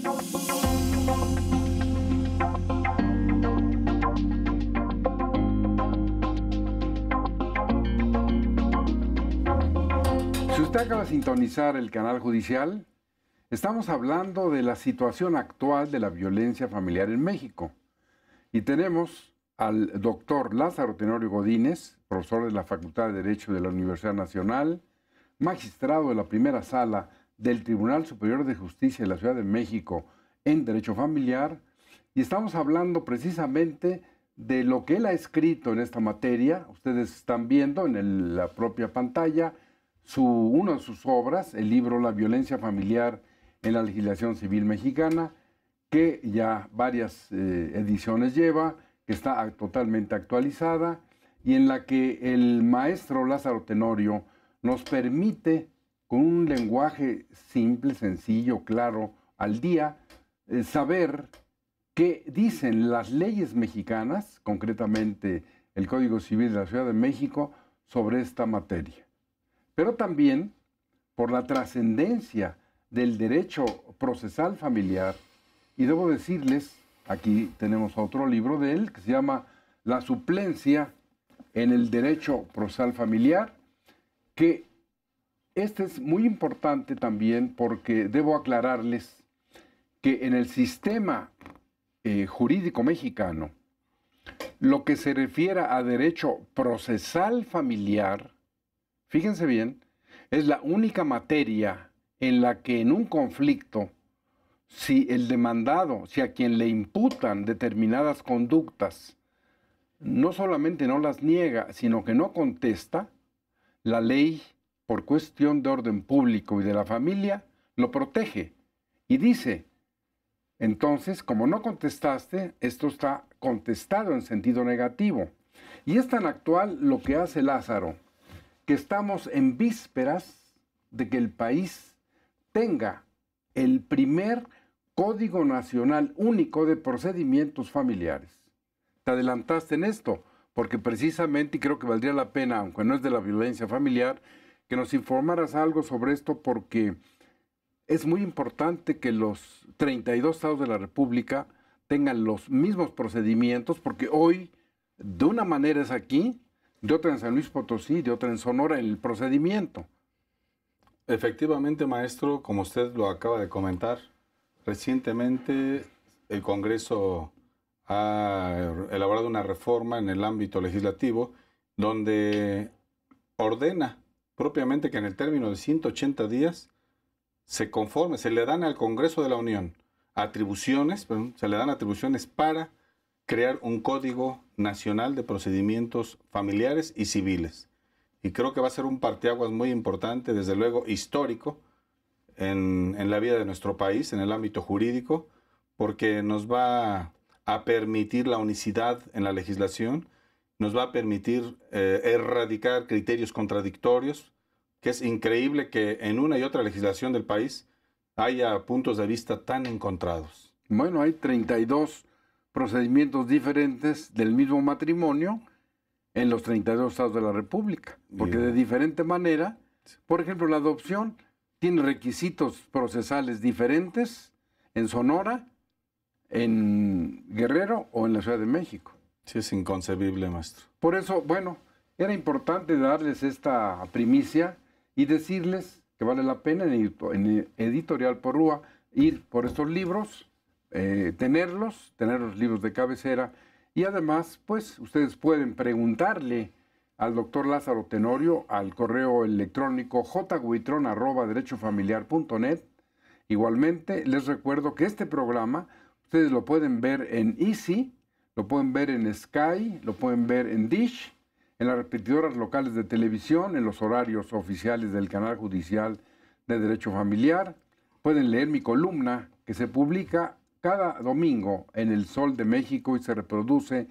Si usted acaba de sintonizar el canal judicial, estamos hablando de la situación actual de la violencia familiar en México. Y tenemos al doctor Lázaro Tenorio Godínez, profesor de la Facultad de Derecho de la Universidad Nacional, magistrado de la primera sala del Tribunal Superior de Justicia de la Ciudad de México en Derecho Familiar y estamos hablando precisamente de lo que él ha escrito en esta materia. Ustedes están viendo en la propia pantalla su, una de sus obras, el libro La violencia familiar en la legislación civil mexicana, que ya varias eh, ediciones lleva, que está totalmente actualizada y en la que el maestro Lázaro Tenorio nos permite con un lenguaje simple, sencillo, claro, al día, eh, saber qué dicen las leyes mexicanas, concretamente el Código Civil de la Ciudad de México, sobre esta materia. Pero también por la trascendencia del derecho procesal familiar, y debo decirles, aquí tenemos otro libro de él que se llama La suplencia en el derecho procesal familiar, que este es muy importante también porque debo aclararles que en el sistema eh, jurídico mexicano, lo que se refiera a derecho procesal familiar, fíjense bien, es la única materia en la que en un conflicto, si el demandado, si a quien le imputan determinadas conductas, no solamente no las niega, sino que no contesta, la ley por cuestión de orden público y de la familia, lo protege y dice, entonces, como no contestaste, esto está contestado en sentido negativo. Y es tan actual lo que hace Lázaro, que estamos en vísperas de que el país tenga el primer Código Nacional Único de Procedimientos Familiares. Te adelantaste en esto, porque precisamente, y creo que valdría la pena, aunque no es de la violencia familiar, que nos informaras algo sobre esto porque es muy importante que los 32 estados de la República tengan los mismos procedimientos porque hoy de una manera es aquí, de otra en San Luis Potosí, de otra en Sonora el procedimiento. Efectivamente, maestro, como usted lo acaba de comentar, recientemente el Congreso ha elaborado una reforma en el ámbito legislativo donde ordena propiamente que en el término de 180 días se conforme, se le dan al Congreso de la Unión atribuciones, se le dan atribuciones para crear un código nacional de procedimientos familiares y civiles. Y creo que va a ser un parteaguas muy importante, desde luego histórico, en, en la vida de nuestro país, en el ámbito jurídico, porque nos va a permitir la unicidad en la legislación nos va a permitir eh, erradicar criterios contradictorios, que es increíble que en una y otra legislación del país haya puntos de vista tan encontrados. Bueno, hay 32 procedimientos diferentes del mismo matrimonio en los 32 estados de la República, porque de diferente manera, por ejemplo, la adopción tiene requisitos procesales diferentes en Sonora, en Guerrero o en la Ciudad de México es inconcebible, maestro. Por eso, bueno, era importante darles esta primicia y decirles que vale la pena en, Editorial Porrúa ir por estos libros, eh, tenerlos, tener los libros de cabecera y además, pues, ustedes pueden preguntarle al doctor Lázaro Tenorio al correo electrónico net. Igualmente, les recuerdo que este programa ustedes lo pueden ver en Easy, lo pueden ver en Sky, lo pueden ver en Dish, en las repetidoras locales de televisión, en los horarios oficiales del Canal Judicial de Derecho Familiar. Pueden leer mi columna que se publica cada domingo en El Sol de México y se reproduce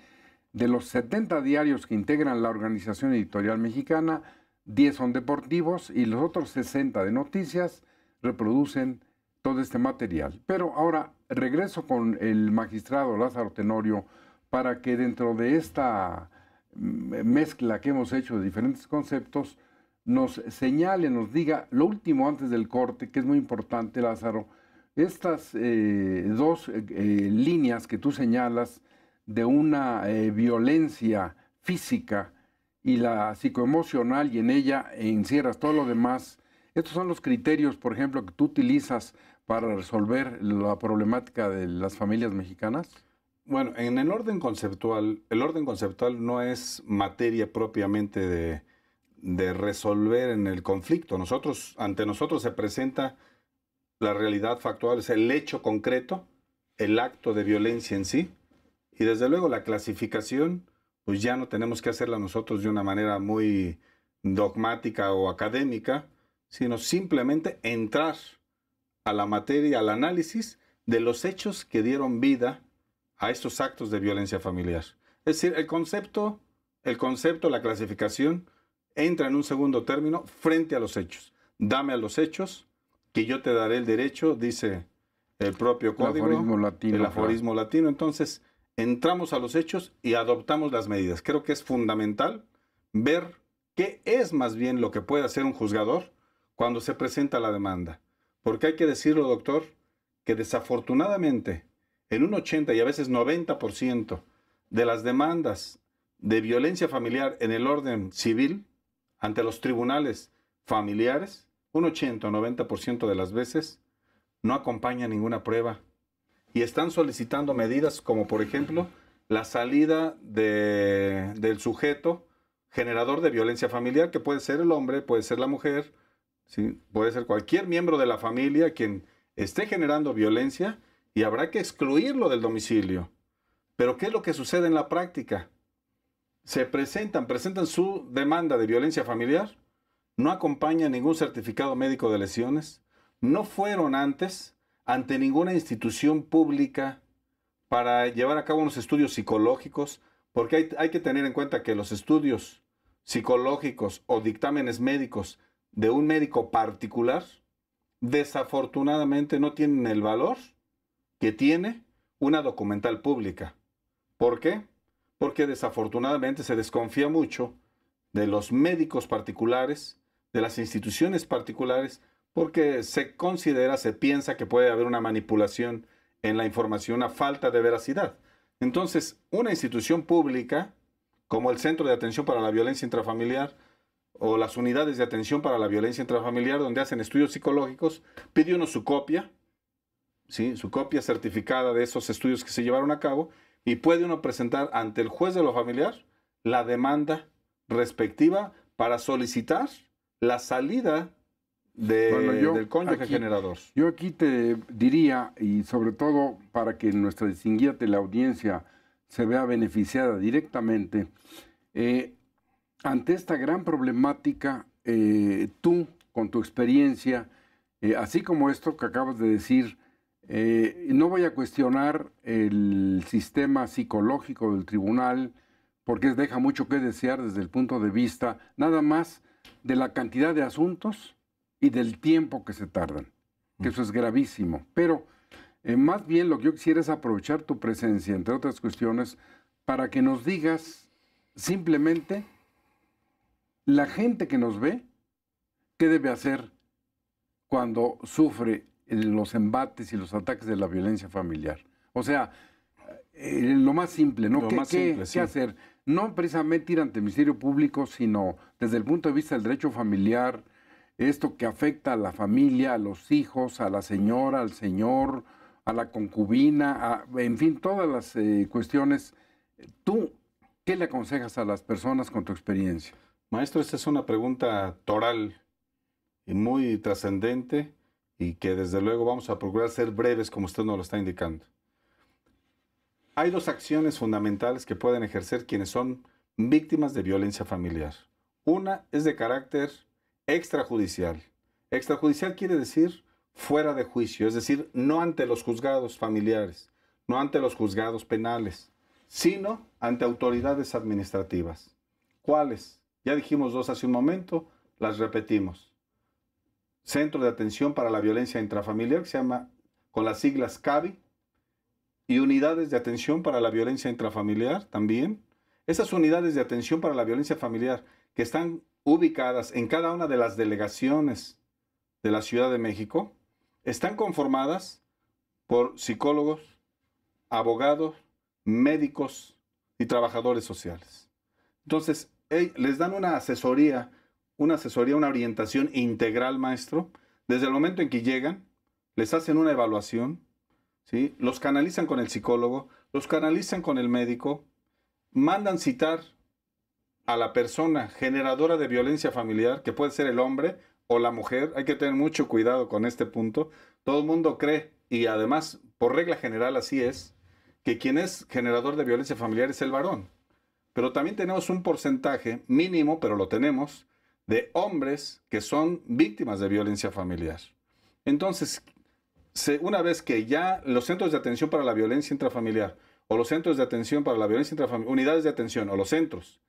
de los 70 diarios que integran la Organización Editorial Mexicana, 10 son deportivos y los otros 60 de noticias reproducen todo este material. Pero ahora regreso con el magistrado Lázaro Tenorio para que dentro de esta mm, mezcla que hemos hecho de diferentes conceptos nos señale, nos diga lo último antes del corte, que es muy importante, Lázaro, estas eh, dos eh, eh, líneas que tú señalas de una violencia física y la psicoemocional y en ella encierras todo lo demás, estos son los criterios, por ejemplo, que tú utilizas para resolver la problemática de las familias mexicanas. Bueno, en el orden conceptual, el orden conceptual no es materia propiamente de, resolver en el conflicto. Nosotros, ante nosotros se presenta la realidad factual, es el hecho concreto, el acto de violencia en sí, y desde luego la clasificación, pues ya no tenemos que hacerla nosotros de una manera muy dogmática o académica, sino simplemente entrar a la materia, al análisis de los hechos que dieron vida a estos actos de violencia familiar. Es decir, el concepto, el concepto, la clasificación entra en un segundo término frente a los hechos. Dame a los hechos, que yo te daré el derecho, dice el propio código, el aforismo latino. latino. Entonces, entramos a los hechos y adoptamos las medidas. Creo que es fundamental ver qué es más bien lo que puede hacer un juzgador cuando se presenta la demanda. Porque hay que decirlo, doctor, que desafortunadamente en un 80 y a veces 90% de las demandas de violencia familiar en el orden civil ante los tribunales familiares, un 80 o 90% de las veces no acompaña ninguna prueba y están solicitando medidas como por ejemplo la salida del sujeto generador de violencia familiar, que puede ser el hombre, puede ser la mujer, ¿sí? puede ser cualquier miembro de la familia quien esté generando violencia y habrá que excluirlo del domicilio. Pero ¿qué es lo que sucede en la práctica? Se presentan, presentan su demanda de violencia familiar, no acompaña ningún certificado médico de lesiones, no fueron antes ante ninguna institución pública para llevar a cabo unos estudios psicológicos, porque hay, hay que tener en cuenta que los estudios psicológicos o dictámenes médicos de un médico particular, desafortunadamente no tienen el valor que tiene una documental pública. ¿Por qué? Porque desafortunadamente se desconfía mucho de los médicos particulares, de las instituciones particulares, porque se considera, se piensa que puede haber una manipulación en la información, una falta de veracidad. Entonces, una institución pública, como el Centro de Atención para la Violencia Intrafamiliar, o las unidades de atención para la violencia intrafamiliar, donde hacen estudios psicológicos, pide uno su copia ¿sí? su copia certificada de esos estudios que se llevaron a cabo y puede uno presentar ante el juez de lo familiar la demanda respectiva para solicitar la salida de, del cónyuge generador. Yo aquí te diría, y sobre todo para que nuestra distinguida audiencia se vea beneficiada directamente, eh, ante esta gran problemática, eh, tú, con tu experiencia, eh, así como esto que acabas de decir, eh, no voy a cuestionar el sistema psicológico del tribunal porque deja mucho que desear desde el punto de vista nada más de la cantidad de asuntos y del tiempo que se tardan, que mm. eso es gravísimo. Pero eh, más bien lo que yo quisiera es aprovechar tu presencia, entre otras cuestiones, para que nos digas simplemente la gente que nos ve, qué debe hacer cuando sufre los embates y los ataques de la violencia familiar. O sea, eh, lo más simple, ¿no? ¿Qué, hacer? No precisamente ir ante el Ministerio Público, sino desde el punto de vista del derecho familiar, esto que afecta a la familia, a los hijos, a la señora, al señor, a la concubina, en fin, todas las eh, cuestiones. ¿Tú qué le aconsejas a las personas con tu experiencia? Maestro, esta es una pregunta toral y muy trascendente y que desde luego vamos a procurar ser breves como usted nos lo está indicando. Hay dos acciones fundamentales que pueden ejercer quienes son víctimas de violencia familiar. Una es de carácter extrajudicial. Extrajudicial quiere decir fuera de juicio, es decir, no ante los juzgados familiares, no ante los juzgados penales, sino ante autoridades administrativas. ¿Cuáles? Ya dijimos dos hace un momento, las repetimos. Centro de Atención para la Violencia Intrafamiliar, que se llama con las siglas CAVI, y unidades de atención para la violencia intrafamiliar también. Esas unidades de atención para la violencia familiar que están ubicadas en cada una de las delegaciones de la Ciudad de México, están conformadas por psicólogos, abogados, médicos y trabajadores sociales. Entonces, les dan una asesoría una asesoría, una orientación integral, maestro. Desde el momento en que llegan, les hacen una evaluación, ¿sí? los canalizan con el psicólogo, los canalizan con el médico, mandan citar a la persona generadora de violencia familiar, que puede ser el hombre o la mujer. Hay que tener mucho cuidado con este punto. Todo el mundo cree, y además, por regla general así es, que quien es generador de violencia familiar es el varón. Pero también tenemos un porcentaje mínimo, pero lo tenemos, de hombres que son víctimas de violencia familiar. Entonces, una vez que ya los centros de atención para la violencia intrafamiliar o los centros de atención para la violencia intrafamiliar, unidades de atención o los centros,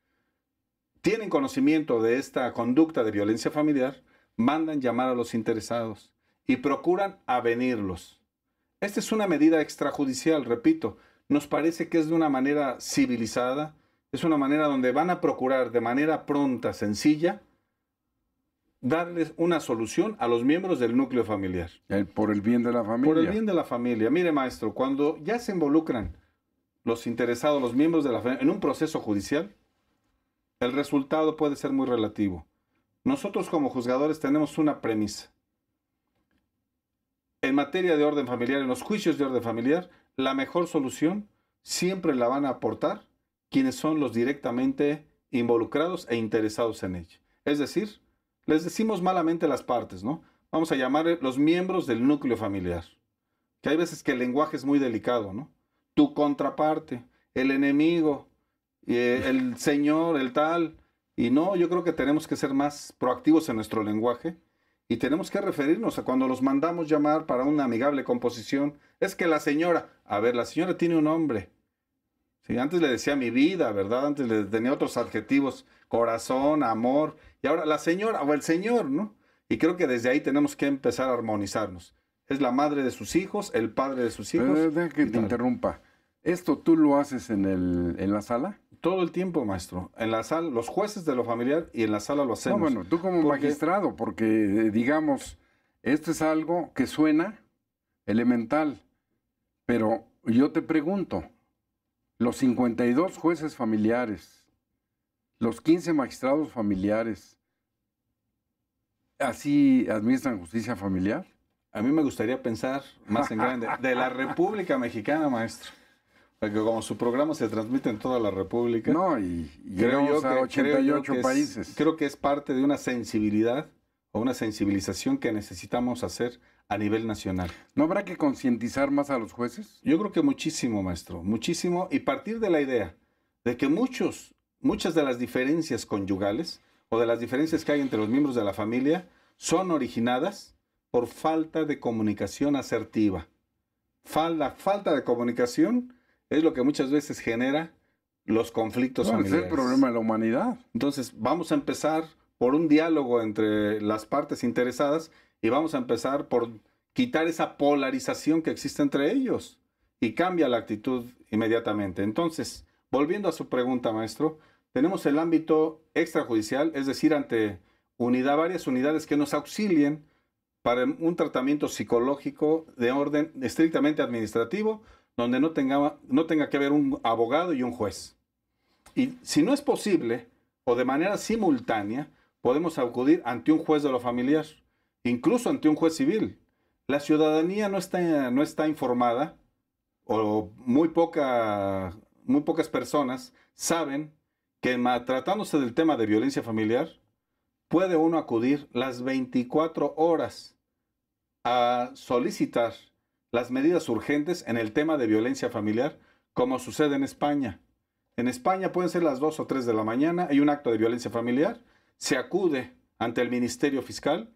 tienen conocimiento de esta conducta de violencia familiar, mandan llamar a los interesados y procuran avenirlos. Esta es una medida extrajudicial, repito, nos parece que es de una manera civilizada, es una manera donde van a procurar de manera pronta, sencilla, darles una solución a los miembros del núcleo familiar. Eh, por el bien de la familia. Por el bien de la familia. Mire, maestro, cuando ya se involucran los interesados, los miembros de la familia, en un proceso judicial, el resultado puede ser muy relativo. Nosotros como juzgadores tenemos una premisa. En materia de orden familiar, en los juicios de orden familiar, la mejor solución siempre la van a aportar quienes son los directamente involucrados e interesados en ella. Es decir, les decimos malamente las partes, ¿no? Vamos a llamar eh, los miembros del núcleo familiar. Que hay veces que el lenguaje es muy delicado, ¿no? Tu contraparte, el enemigo, eh, el señor, el tal. Y no, yo creo que tenemos que ser más proactivos en nuestro lenguaje y tenemos que referirnos a cuando los mandamos llamar para una amigable composición. Es que la señora, a ver, la señora tiene un nombre. si antes le decía mi vida, ¿verdad? Antes le tenía otros adjetivos, corazón, amor y ahora la señora o el señor, ¿no? Y creo que desde ahí tenemos que empezar a armonizarnos. Es la madre de sus hijos, el padre de sus hijos. que te interrumpa. ¿Esto tú lo haces en, el, en la sala? Todo el tiempo, maestro. En la sala, los jueces de lo familiar y en la sala lo hacemos. No, bueno, tú como magistrado, porque eh, digamos, esto es algo que suena elemental, pero yo te pregunto, los 52 jueces familiares, los 15 magistrados familiares, ¿así administran justicia familiar? A mí me gustaría pensar más en grande, de la República Mexicana, maestro. Porque como su programa se transmite en toda la República. No, y, creo, 88 países. creo que es parte de una sensibilidad o una sensibilización que necesitamos hacer a nivel nacional. ¿No habrá que concientizar más a los jueces? Yo creo que muchísimo, maestro, muchísimo, y partir de la idea de que muchos muchas de las diferencias conyugales o de las diferencias que hay entre los miembros de la familia son originadas por falta de comunicación asertiva. la falta de comunicación es lo que muchas veces genera los conflictos familiares. Es el problema de la humanidad. Entonces, vamos a empezar por un diálogo entre las partes interesadas y vamos a empezar por quitar esa polarización que existe entre ellos y cambia la actitud inmediatamente. Entonces, volviendo a su pregunta, maestro, tenemos el ámbito extrajudicial, es decir, ante unidad, varias unidades que nos auxilien para un tratamiento psicológico de orden estrictamente administrativo, donde no tenga, no tenga que haber un abogado y un juez. Y si no es posible, o de manera simultánea, podemos acudir ante un juez de lo familiar, incluso ante un juez civil. La ciudadanía no está, no está informada, o muy, poca, muy pocas personas saben que tratándose del tema de violencia familiar, puede uno acudir las 24 horas a solicitar las medidas urgentes en el tema de violencia familiar, como sucede en España. En España pueden ser las 2 o 3 de la mañana, hay un acto de violencia familiar, se acude ante el Ministerio Fiscal,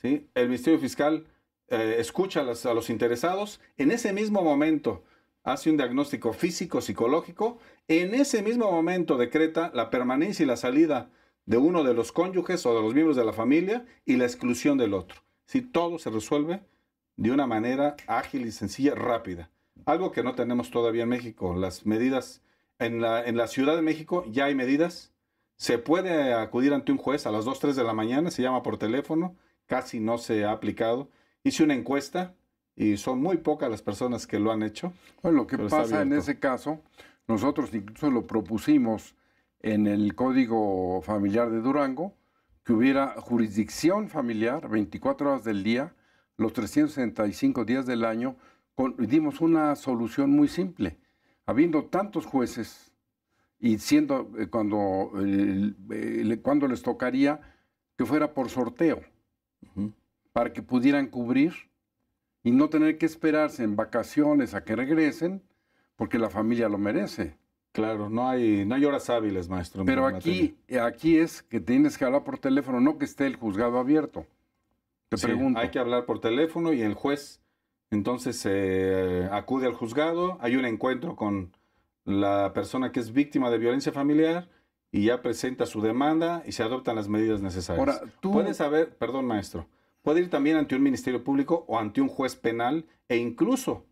¿sí? el Ministerio Fiscal eh, escucha a los interesados, en ese mismo momento hace un diagnóstico físico, psicológico, en ese mismo momento decreta la permanencia y la salida de uno de los cónyuges o de los miembros de la familia y la exclusión del otro. Si todo se resuelve de una manera ágil y sencilla, rápida. Algo que no tenemos todavía en México. Las medidas en la, en la Ciudad de México ya hay medidas. Se puede acudir ante un juez a las 2, 3 de la mañana, se llama por teléfono, casi no se ha aplicado. Hice una encuesta y son muy pocas las personas que lo han hecho. Bueno, lo que pasa en ese caso, nosotros incluso lo propusimos en el Código Familiar de Durango, que hubiera jurisdicción familiar 24 horas del día, los 365 días del año, dimos una solución muy simple. Habiendo tantos jueces y siendo eh, cuando, cuando les tocaría que fuera por sorteo, para que pudieran cubrir y no tener que esperarse en vacaciones a que regresen, porque la familia lo merece. Claro, no hay, no hay horas hábiles, maestro. Pero aquí, aquí es que tienes que hablar por teléfono, no que esté el juzgado abierto. Te pregunto. Hay que hablar por teléfono y el juez entonces se eh, acude al juzgado, hay un encuentro con la persona que es víctima de violencia familiar y ya presenta su demanda y se adoptan las medidas necesarias. Ahora, tú... Puedes saber, perdón, maestro, puede ir también ante un ministerio público o ante un juez penal e incluso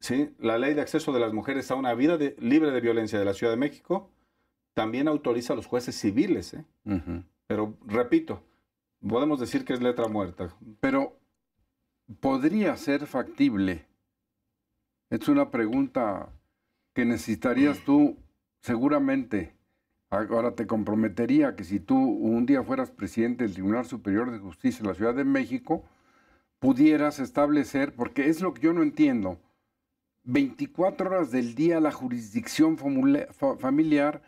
¿sí? la ley de acceso de las mujeres a una vida libre de violencia de la Ciudad de México también autoriza a los jueces civiles. ¿eh? Pero repito, podemos decir que es letra muerta. Pero podría ser factible. Es una pregunta que necesitarías tú seguramente Ahora te comprometería que si tú un día fueras presidente del Tribunal Superior de Justicia de la Ciudad de México, pudieras establecer, porque es lo que yo no entiendo, 24 horas del día la jurisdicción familiar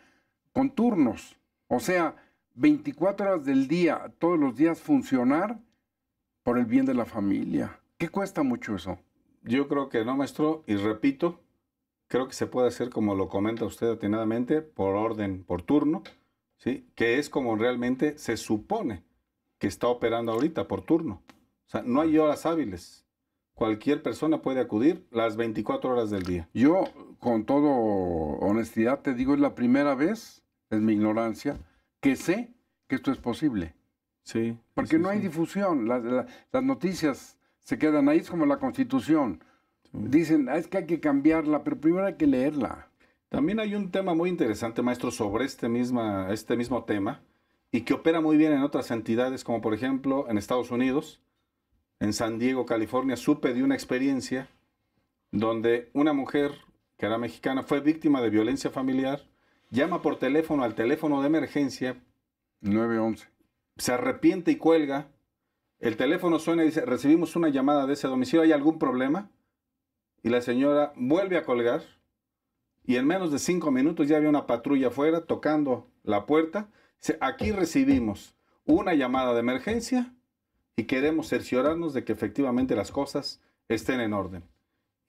con turnos. O sea, 24 horas del día, todos los días funcionar por el bien de la familia. ¿Qué cuesta mucho eso? Yo creo que no, maestro, y repito, creo que se puede hacer como lo comenta usted atinadamente, por orden, por turno, ¿sí? que es como realmente se supone que está operando ahorita, por turno. O sea, no hay horas hábiles. Cualquier persona puede acudir las 24 horas del día. Yo, con toda honestidad, te digo, es la primera vez, es mi ignorancia, que sé que esto es posible. Sí. Porque no hay difusión. las, las noticias se quedan ahí, es como la constitución Dicen, ah, es que hay que cambiarla, pero primero hay que leerla. También hay un tema muy interesante, maestro, sobre este, misma, este mismo tema y que opera muy bien en otras entidades, como por ejemplo en Estados Unidos, en San Diego, California, supe de una experiencia donde una mujer que era mexicana fue víctima de violencia familiar, llama por teléfono al teléfono de emergencia. 911. Se arrepiente y cuelga. El teléfono suena y dice, recibimos una llamada de ese domicilio, ¿hay algún problema? y la señora vuelve a colgar y en menos de cinco minutos ya había una patrulla afuera tocando la puerta. aquí recibimos una llamada de emergencia y queremos cerciorarnos de que efectivamente las cosas estén en orden.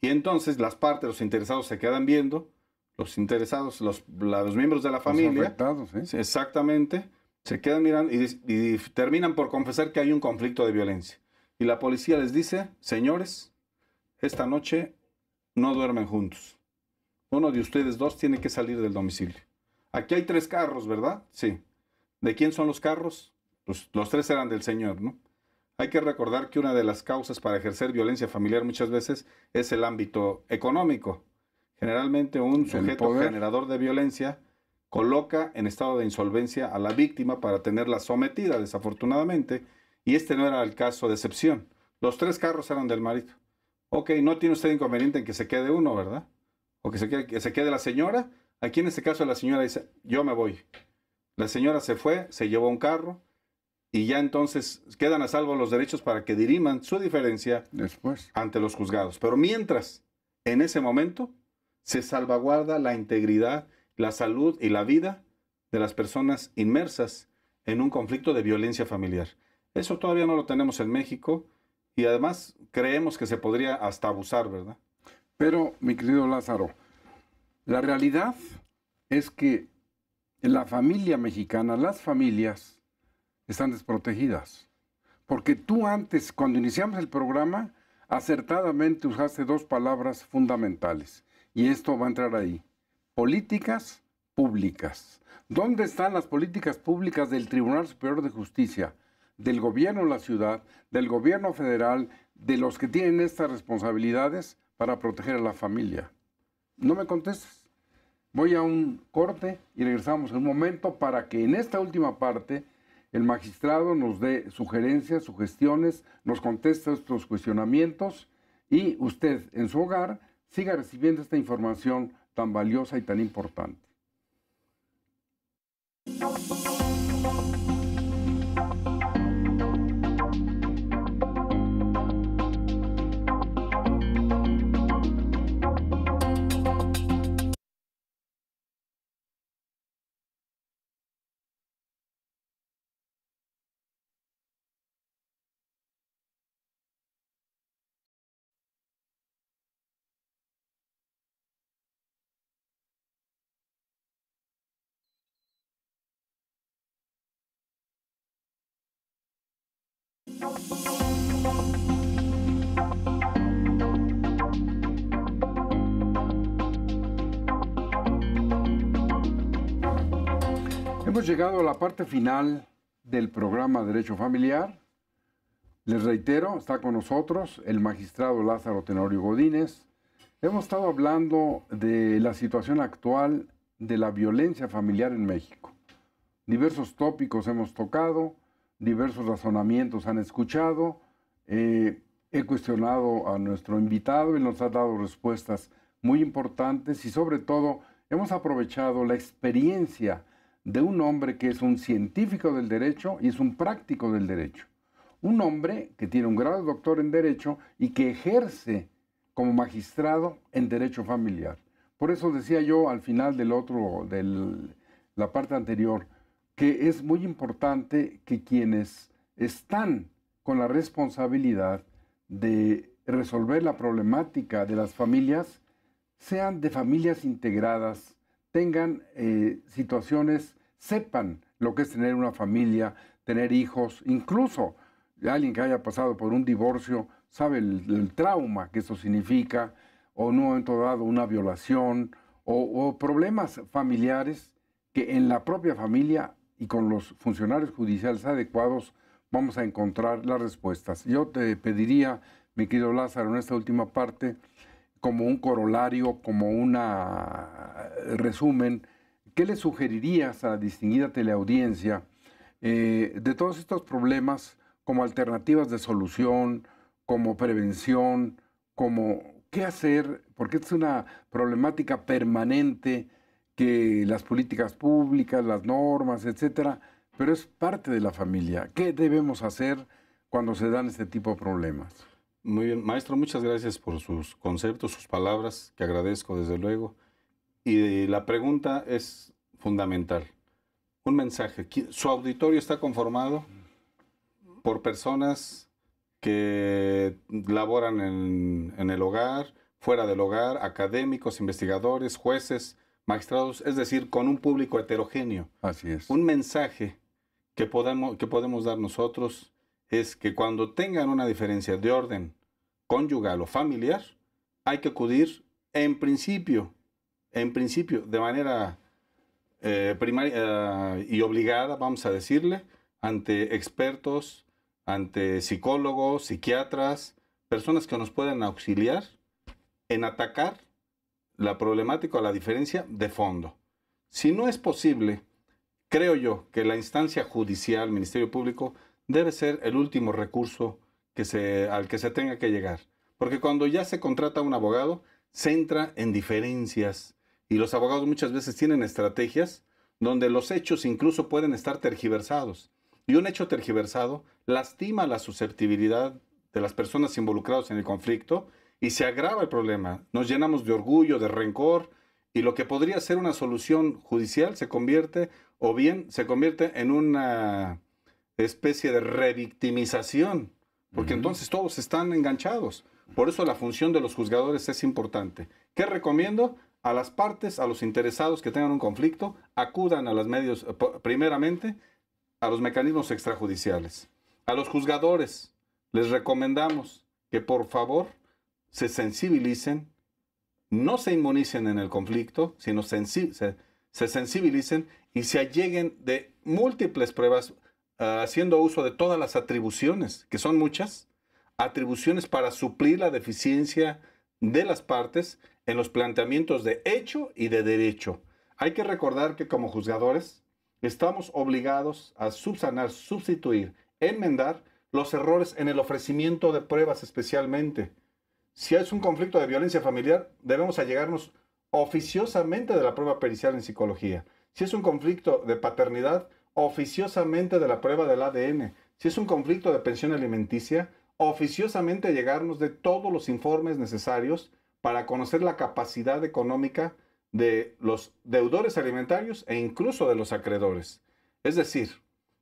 Y entonces las partes, los interesados se quedan viendo, los interesados, los, miembros de la familia. ¿eh? Exactamente. Se quedan mirando y terminan por confesar que hay un conflicto de violencia. Y la policía les dice, señores, esta noche no duermen juntos. Uno de ustedes dos tiene que salir del domicilio. Aquí hay tres carros, ¿verdad? Sí. ¿De quién son los carros? Pues los tres eran del Señor, ¿no? Hay que recordar que una de las causas para ejercer violencia familiar muchas veces es el ámbito económico. Generalmente un sujeto generador de violencia coloca en estado de insolvencia a la víctima para tenerla sometida, desafortunadamente, y este no era el caso de excepción. Los tres carros eran del marido. Ok, no tiene usted inconveniente en que se quede uno, ¿verdad? O que se quede, la señora. Aquí en este caso la señora dice, yo me voy. La señora se fue, se llevó un carro y ya entonces quedan a salvo los derechos para que diriman su diferencia Después. ante los juzgados. Pero mientras, en ese momento, se salvaguarda la integridad, la salud y la vida de las personas inmersas en un conflicto de violencia familiar. Eso todavía no lo tenemos en México y además creemos que se podría hasta abusar, ¿verdad? Pero, mi querido Lázaro, la realidad es que en la familia mexicana, las familias, están desprotegidas. Porque tú antes, cuando iniciamos el programa, acertadamente usaste dos palabras fundamentales. Y esto va a entrar ahí. Políticas públicas. ¿Dónde están las políticas públicas del Tribunal Superior de Justicia? del gobierno de la ciudad, del gobierno federal, de los que tienen estas responsabilidades para proteger a la familia? No me contestes. Voy a un corte y regresamos en un momento para que en esta última parte el magistrado nos dé sugerencias, sugestiones, nos conteste estos cuestionamientos y usted en su hogar siga recibiendo esta información tan valiosa y tan importante. Hemos llegado a la parte final del programa Derecho Familiar. Les reitero, está con nosotros el magistrado Lázaro Tenorio Godínez. Hemos estado hablando de la situación actual de la violencia familiar en México. Diversos tópicos hemos tocado, diversos razonamientos han escuchado, eh, he cuestionado a nuestro invitado y nos ha dado respuestas muy importantes y sobre todo hemos aprovechado la experiencia de un hombre que es un científico del derecho y es un práctico del derecho. Un hombre que tiene un grado de doctor en derecho y que ejerce como magistrado en derecho familiar. Por eso decía yo al final del otro, de la parte anterior, que es muy importante que quienes están con la responsabilidad de resolver la problemática de las familias sean de familias integradas, tengan eh, situaciones, sepan lo que es tener una familia, tener hijos, incluso alguien que haya pasado por un divorcio sabe el, trauma que eso significa, o en un momento dado una violación, o problemas familiares que en la propia familia y con los funcionarios judiciales adecuados vamos a encontrar las respuestas. Yo te pediría, mi querido Lázaro, en esta última parte, como un corolario, como un eh, resumen, ¿qué le sugerirías a la distinguida teleaudiencia eh, de todos estos problemas como alternativas de solución, como prevención, como qué hacer? Porque es una problemática permanente que las políticas públicas, las normas, etcétera, pero es parte de la familia. ¿Qué debemos hacer cuando se dan este tipo de problemas? Muy bien, maestro, muchas gracias por sus conceptos, sus palabras, que agradezco desde luego. Y eh, la pregunta es fundamental. Un mensaje. Su auditorio está conformado por personas que laboran en, en el hogar, fuera del hogar, académicos, investigadores, jueces, magistrados, es decir, con un público heterogéneo. Así es. Un mensaje que podemos, que podemos dar nosotros es que cuando tengan una diferencia de orden conyugal o familiar, hay que acudir en principio, en principio, de manera eh, primaria eh, y obligada, vamos a decirle, ante expertos, ante psicólogos, psiquiatras, personas que nos pueden auxiliar en atacar la problemática o la diferencia de fondo. Si no es posible, creo yo que la instancia judicial, Ministerio Público, debe ser el último recurso al que se tenga que llegar. Porque cuando ya se contrata un abogado, se entra en diferencias y los abogados muchas veces tienen estrategias donde los hechos incluso pueden estar tergiversados. Y un hecho tergiversado lastima la susceptibilidad de las personas involucradas en el conflicto y se agrava el problema. Nos llenamos de orgullo, de rencor, y lo que podría ser una solución judicial se convierte, o bien se convierte en una especie de revictimización, porque entonces todos están enganchados. Por eso la función de los juzgadores es importante. ¿Qué recomiendo? A las partes, a los interesados que tengan un conflicto, acudan a los medios, eh, primeramente, a los mecanismos extrajudiciales. A los juzgadores les recomendamos que por favor se sensibilicen, no se inmunicen en el conflicto, sino se, sensibilicen y se alleguen de múltiples pruebas, ah, haciendo uso de todas las atribuciones, que son muchas, atribuciones para suplir la deficiencia de las partes en los planteamientos de hecho y de derecho. Hay que recordar que como juzgadores estamos obligados a subsanar, sustituir, enmendar los errores en el ofrecimiento de pruebas especialmente si es un conflicto de violencia familiar, debemos allegarnos oficiosamente de la prueba pericial en psicología. Si es un conflicto de paternidad, oficiosamente de la prueba del ADN. Si es un conflicto de pensión alimenticia, oficiosamente allegarnos de todos los informes necesarios para conocer la capacidad económica de los deudores alimentarios e incluso de los acreedores. Es decir,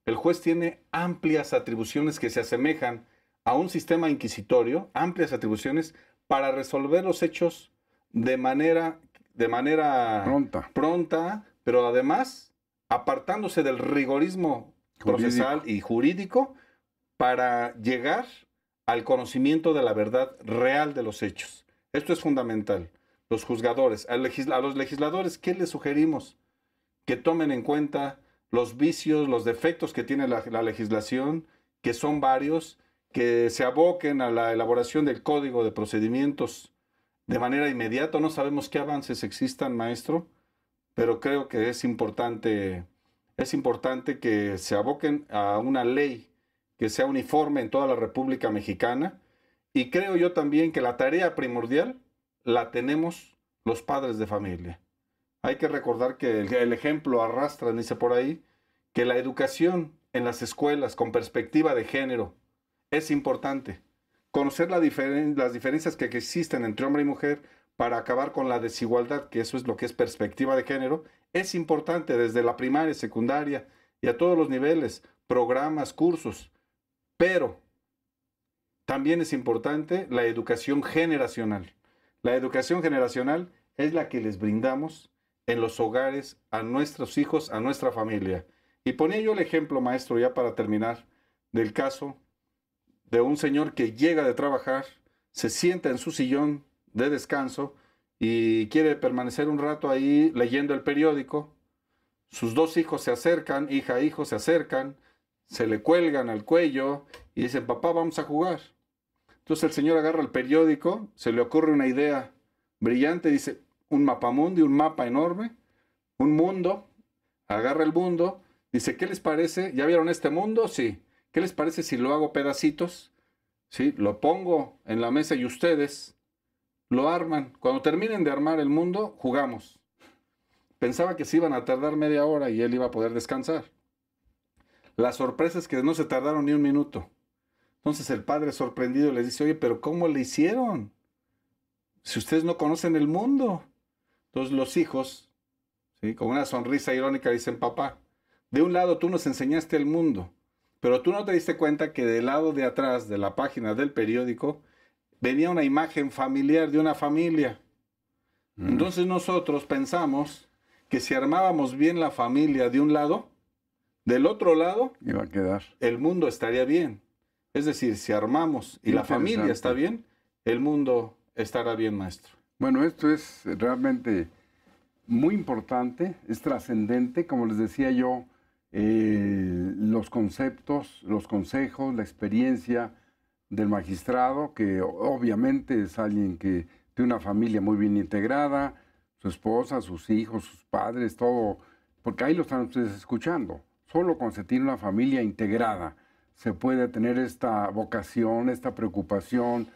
el juez tiene amplias atribuciones que se asemejan a un sistema inquisitorio amplias atribuciones para resolver los hechos de manera, de manera pronta. pronta, pero además apartándose del rigorismo procesal y jurídico para llegar al conocimiento de la verdad real de los hechos. Esto es fundamental. Los juzgadores, a, los legisladores, ¿qué les sugerimos? Que tomen en cuenta los vicios, los defectos que tiene la legislación, que son varios, que se aboquen a la elaboración del código de procedimientos de manera inmediata. No sabemos qué avances existan, maestro, pero creo que es importante, es importante que se aboquen a una ley que sea uniforme en toda la República Mexicana. Y creo yo también que la tarea primordial la tenemos los padres de familia. Hay que recordar que el, el ejemplo arrastra, dice por ahí, que la educación en las escuelas con perspectiva de género es importante. Conocer las diferencias que existen entre hombre y mujer para acabar con la desigualdad, que eso es lo que es perspectiva de género, es importante desde la primaria, secundaria y a todos los niveles, programas, cursos. Pero también es importante la educación generacional. La educación generacional es la que les brindamos en los hogares a nuestros hijos, a nuestra familia. Y ponía yo el ejemplo, maestro, ya para terminar, del caso de un señor que llega de trabajar, se sienta en su sillón de descanso y quiere permanecer un rato ahí leyendo el periódico. Sus dos hijos se acercan, hija hijo se acercan, se le cuelgan al cuello y dicen, papá, vamos a jugar. Entonces el señor agarra el periódico, se le ocurre una idea brillante, dice, un mapamundi, un mapa enorme, un mundo, agarra el mundo, dice, ¿qué les parece? ¿Ya vieron este mundo? Sí. ¿Qué les parece si lo hago pedacitos? ¿Sí? Lo pongo en la mesa y ustedes lo arman. Cuando terminen de armar el mundo, jugamos. Pensaba que se iban a tardar media hora y él iba a poder descansar. La sorpresa es que no se tardaron ni un minuto. Entonces el padre sorprendido les dice, oye, pero ¿cómo le hicieron? Si ustedes no conocen el mundo. Entonces los hijos, ¿sí? con una sonrisa irónica, dicen, papá, de un lado tú nos enseñaste el mundo pero tú no te diste cuenta que del lado de atrás de la página del periódico venía una imagen familiar de una familia. Mm. Entonces nosotros pensamos que si armábamos bien la familia de un lado, del otro lado, Iba a quedar. el mundo estaría bien. Es decir, si armamos y la familia está bien, el mundo estará bien, maestro. Bueno, esto es realmente muy importante, es trascendente, como les decía yo, eh, los conceptos, los consejos, la experiencia del magistrado, que obviamente es alguien que tiene una familia muy bien integrada, su esposa, sus hijos, sus padres, todo, porque ahí lo están ustedes escuchando. Solo con sentir una familia integrada se puede tener esta vocación, esta preocupación,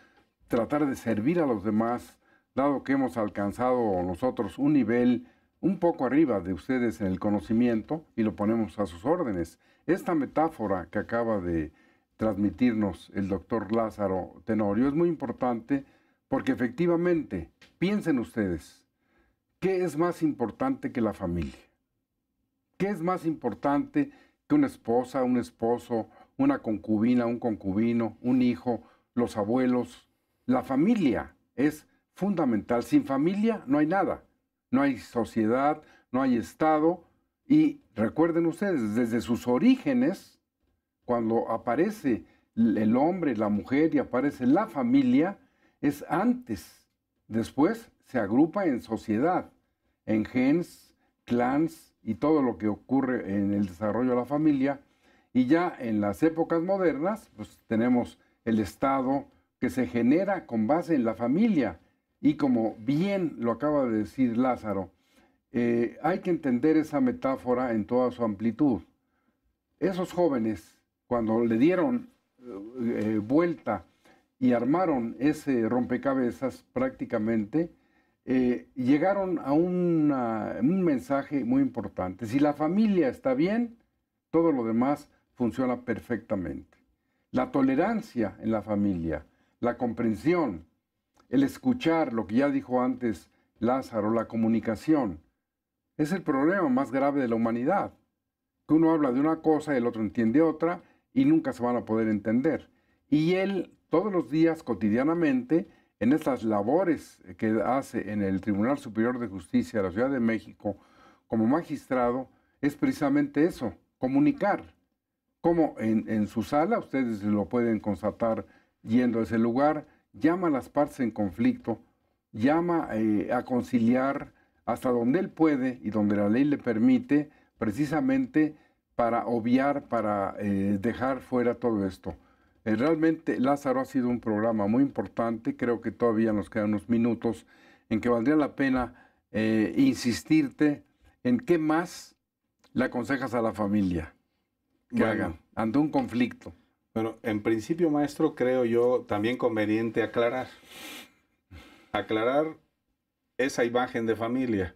tratar de servir a los demás, dado que hemos alcanzado nosotros un nivel un poco arriba de ustedes en el conocimiento y lo ponemos a sus órdenes. Esta metáfora que acaba de transmitirnos el doctor Lázaro Tenorio es muy importante porque efectivamente, piensen ustedes, ¿qué es más importante que la familia? ¿Qué es más importante que una esposa, un esposo, una concubina, un concubino, un hijo, los abuelos? La familia es fundamental. Sin familia no hay nada no hay sociedad, no hay Estado. Y recuerden ustedes, desde sus orígenes, cuando aparece el hombre, la mujer y aparece la familia, es antes. Después se agrupa en sociedad, en gens, clans y todo lo que ocurre en el desarrollo de la familia. Y ya en las épocas modernas, pues tenemos el Estado que se genera con base en la familia y como bien lo acaba de decir Lázaro, eh, hay que entender esa metáfora en toda su amplitud. Esos jóvenes, cuando le dieron eh, eh, vuelta y armaron ese rompecabezas prácticamente, llegaron a un mensaje muy importante. Si la familia está bien, todo lo demás funciona perfectamente. La tolerancia en la familia, la comprensión, el escuchar lo que ya dijo antes Lázaro, la comunicación. Es el problema más grave de la humanidad, que uno habla de una cosa y el otro entiende otra y nunca se van a poder entender. Y él todos los días, cotidianamente, en estas labores que hace en el Tribunal Superior de Justicia de la Ciudad de México como magistrado, es precisamente eso, comunicar. Como en, en su sala, ustedes lo pueden constatar yendo a ese lugar, llama a las partes en conflicto, llama eh, a conciliar hasta donde él puede y donde la ley le permite, precisamente para obviar, para eh, dejar fuera todo esto. Eh, realmente Lázaro ha sido un programa muy importante, creo que todavía nos quedan unos minutos en que valdría la pena insistirte en qué más le aconsejas a la familia que haga hagan ante un conflicto. Bueno, en principio, maestro, creo yo también conveniente aclarar. Aclarar esa imagen de familia.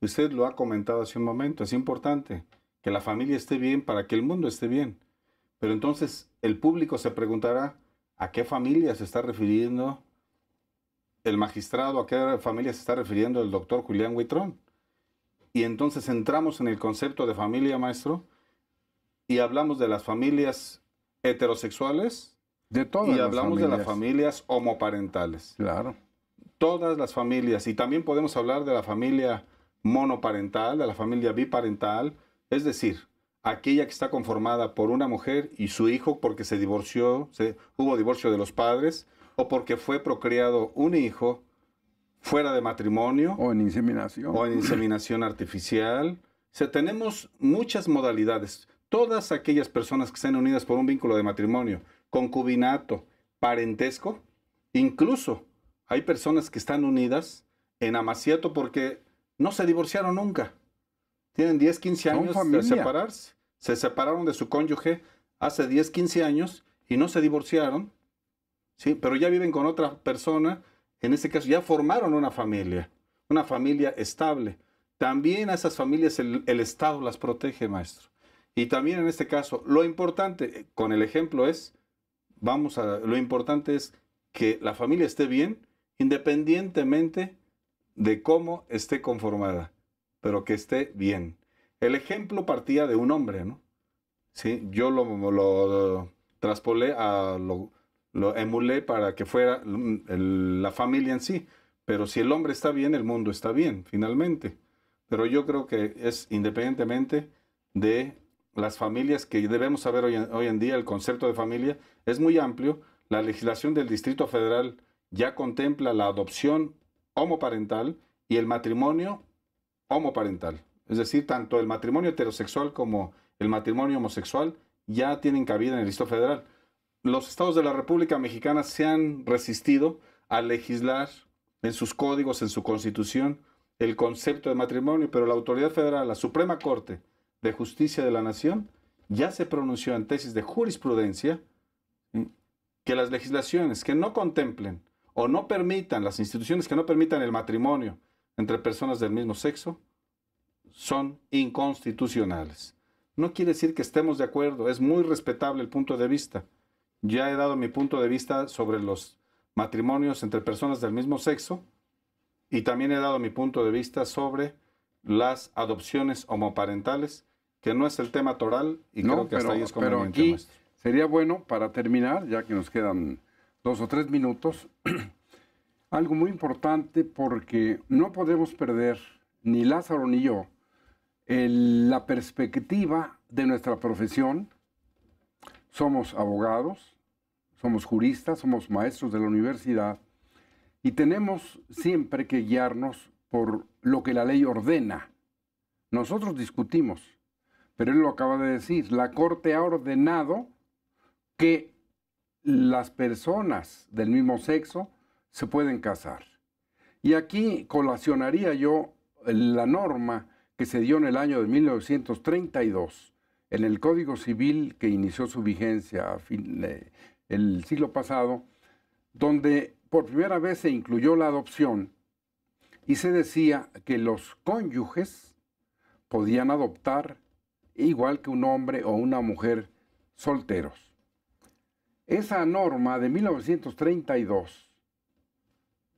Usted lo ha comentado hace un momento, es importante que la familia esté bien para que el mundo esté bien. Pero entonces el público se preguntará a qué familia se está refiriendo el magistrado, a qué familia se está refiriendo el doctor Julián Huitrón. Y entonces entramos en el concepto de familia, maestro, y hablamos de las familias heterosexuales. De todas. Y hablamos de las familias homoparentales. Claro. Todas las familias. Y también podemos hablar de la familia monoparental, de la familia biparental. Es decir, aquella que está conformada por una mujer y su hijo porque se divorció, hubo divorcio de los padres o porque fue procreado un hijo fuera de matrimonio. O en inseminación. O en inseminación artificial. O tenemos muchas modalidades todas aquellas personas que estén unidas por un vínculo de matrimonio, concubinato, parentesco, incluso hay personas que están unidas en amaciato porque no se divorciaron nunca. Tienen 10, 15 años de separarse. Se separaron de su cónyuge hace 10, 15 años y no se divorciaron. Sí, pero ya viven con otra persona, en este caso ya formaron una familia, una familia estable. También a esas familias el Estado las protege, maestro. Y también en este caso, lo importante eh, con el ejemplo es, vamos a, lo importante es que la familia esté bien, independientemente de cómo esté conformada, pero que esté bien. El ejemplo partía de un hombre, ¿no? Sí, yo lo, lo, traspolé, lo, emulé para que fuera mm, la familia en sí. Pero si el hombre está bien, el mundo está bien, finalmente. Pero yo creo que es independientemente de las familias que debemos saber hoy en, día, el concepto de familia, es muy amplio. La legislación del Distrito Federal ya contempla la adopción homoparental y el matrimonio homoparental. Es decir, tanto el matrimonio heterosexual como el matrimonio homosexual ya tienen cabida en el Distrito Federal. Los estados de la República Mexicana se han resistido a legislar en sus códigos, en su constitución, el concepto de matrimonio, pero la autoridad federal, la Suprema Corte, de Justicia de la Nación ya se pronunció en tesis de jurisprudencia mm, que las legislaciones que no contemplen o no permitan, las instituciones que no permitan el matrimonio entre personas del mismo sexo, son inconstitucionales. No quiere decir que estemos de acuerdo, es muy respetable el punto de vista. Ya he dado mi punto de vista sobre los matrimonios entre personas del mismo sexo y también he dado mi punto de vista sobre las adopciones homoparentales que no es el tema toral y creo que hasta ahí es pero sería bueno para terminar, ya que nos quedan dos o tres minutos, algo muy importante porque no podemos perder, ni Lázaro ni yo, la perspectiva de nuestra profesión. Somos abogados, somos juristas, somos maestros de la universidad y tenemos siempre que guiarnos por lo que la ley ordena. Nosotros discutimos, pero él lo acaba de decir, la Corte ha ordenado que las personas del mismo sexo se pueden casar. Y aquí colacionaría yo la norma que se dio en el año de 1932 en el Código Civil que inició su vigencia a fin, el siglo pasado, donde por primera vez se incluyó la adopción y se decía que los cónyuges podían adoptar igual que un hombre o una mujer solteros. Esa norma de 1932,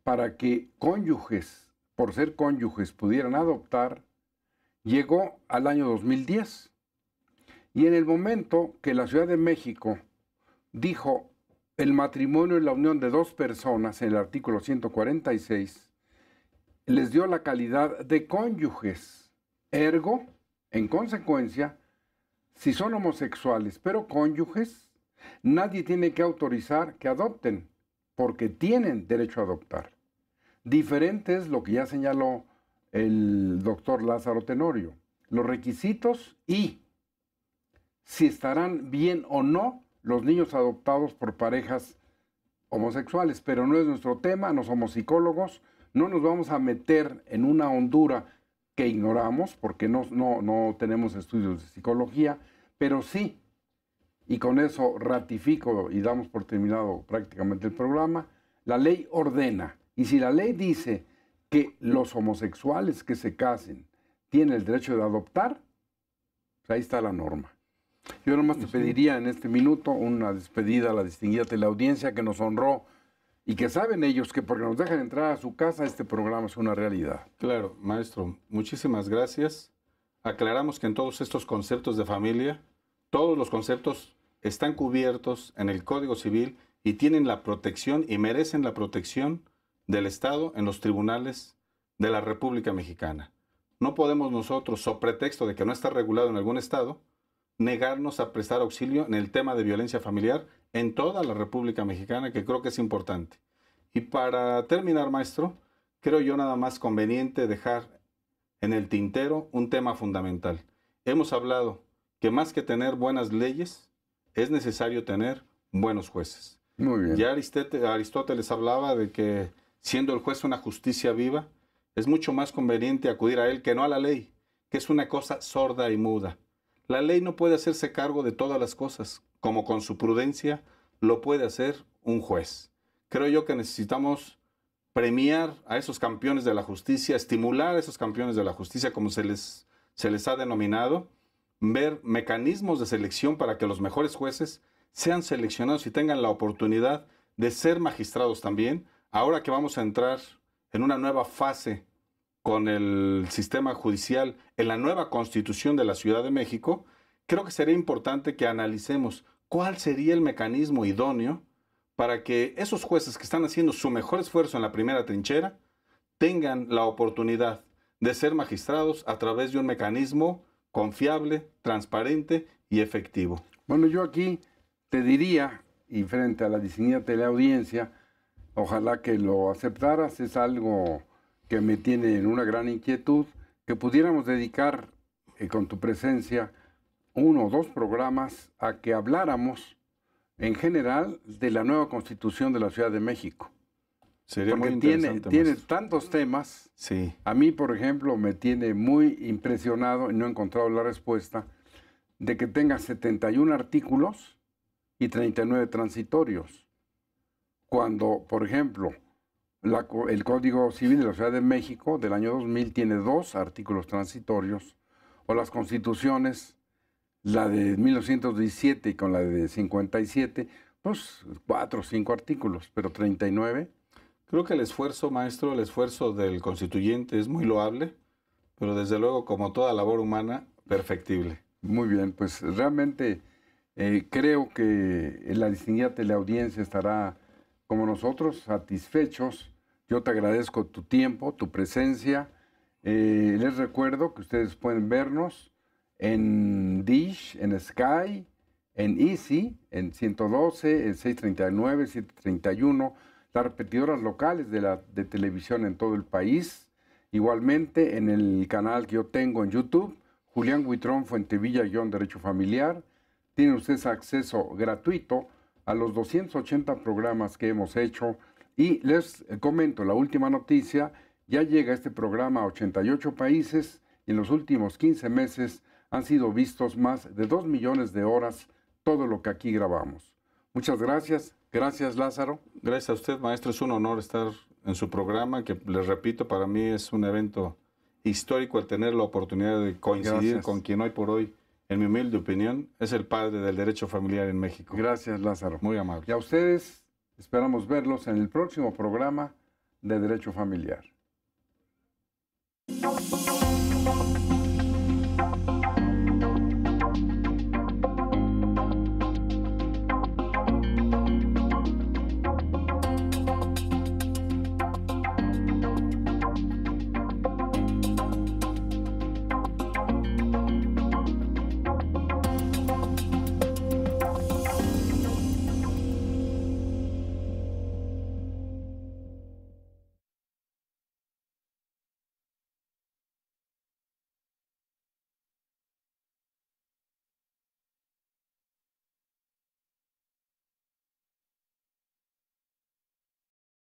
para que cónyuges, por ser cónyuges, pudieran adoptar, llegó al año 2010. Y en el momento que la Ciudad de México dijo el matrimonio y la unión de dos personas en el artículo 146, les dio la calidad de cónyuges. Ergo, en consecuencia, si son homosexuales pero cónyuges, nadie tiene que autorizar que adopten, porque tienen derecho a adoptar. Diferente es lo que ya señaló el doctor Lázaro Tenorio, los requisitos y si estarán bien o no los niños adoptados por parejas homosexuales, pero no es nuestro tema, no somos psicólogos, no nos vamos a meter en una hondura que ignoramos porque no, tenemos estudios de psicología, pero sí, y con eso ratifico y damos por terminado prácticamente el programa, la ley ordena, y si la ley dice que los homosexuales que se casen tienen el derecho de adoptar, pues ahí está la norma. Yo nomás te pediría en este minuto una despedida a la distinguida teleaudiencia que nos honró y que saben ellos que porque nos dejan entrar a su casa este programa es una realidad. Claro, maestro, muchísimas gracias. Aclaramos que en todos estos conceptos de familia, todos los conceptos están cubiertos en el Código Civil y tienen la protección y merecen la protección del Estado en los tribunales de la República Mexicana. No podemos nosotros, so pretexto de que no está regulado en algún Estado, negarnos a prestar auxilio en el tema de violencia familiar en toda la República Mexicana, que creo que es importante. Y para terminar, maestro, creo yo nada más conveniente dejar en el tintero un tema fundamental. Hemos hablado que más que tener buenas leyes, es necesario tener buenos jueces. Muy bien. Ya Aristóteles hablaba de que siendo el juez una justicia viva, es mucho más conveniente acudir a él que no a la ley, que es una cosa sorda y muda. La ley no puede hacerse cargo de todas las cosas, como con su prudencia lo puede hacer un juez. Creo yo que necesitamos premiar a esos campeones de la justicia, estimular a esos campeones de la justicia, como se les, se les ha denominado, ver mecanismos de selección para que los mejores jueces sean seleccionados y tengan la oportunidad de ser magistrados también, ahora que vamos a entrar en una nueva fase con el sistema judicial, en la nueva constitución de la Ciudad de México, creo que sería importante que analicemos cuál sería el mecanismo idóneo para que esos jueces que están haciendo su mejor esfuerzo en la primera trinchera tengan la oportunidad de ser magistrados a través de un mecanismo confiable, transparente y efectivo. Bueno, yo aquí te diría, y frente a la dignidad de la audiencia, ojalá que lo aceptaras, es algo que me tiene en una gran inquietud, que pudiéramos dedicar eh, con tu presencia uno o dos programas a que habláramos en general de la nueva constitución de la Ciudad de México. Sería Porque tiene, tiene tantos temas. Sí. A mí, por ejemplo, me tiene muy impresionado, y no he encontrado la respuesta, de que tenga 71 artículos y 39 transitorios. Cuando, por ejemplo, el Código Civil de la Ciudad de México del año 2000 tiene dos artículos transitorios, o las constituciones la de 1917 y con la de 57, pues cuatro o cinco artículos, pero 39. Creo que el esfuerzo, maestro, el esfuerzo del constituyente es muy loable, pero desde luego, como toda labor humana, perfectible. Muy bien, pues realmente eh, creo que la distinguida teleaudiencia estará, como nosotros, satisfechos. Yo te agradezco tu tiempo, tu presencia. Eh, les recuerdo que ustedes pueden vernos en Dish, en Sky, en Easy, en 112, en 639, 731, las repetidoras locales de, la, de televisión en todo el país. Igualmente en el canal que yo tengo en YouTube, Julián Huitrón Fuentevilla-Derecho Familiar, tiene ustedes acceso gratuito a los 280 programas que hemos hecho. Y les comento la última noticia, ya llega este programa a 88 países y en los últimos 15 meses han sido vistos más de dos millones de horas todo lo que aquí grabamos. Muchas gracias. Gracias, Lázaro. Gracias a usted, maestro. Es un honor estar en su programa, que les repito, para mí es un evento histórico el tener la oportunidad de coincidir con quien hoy por hoy, en mi humilde opinión, es el padre del derecho familiar en México. Gracias, Lázaro. Muy amable. Y a ustedes esperamos verlos en el próximo programa de Derecho Familiar.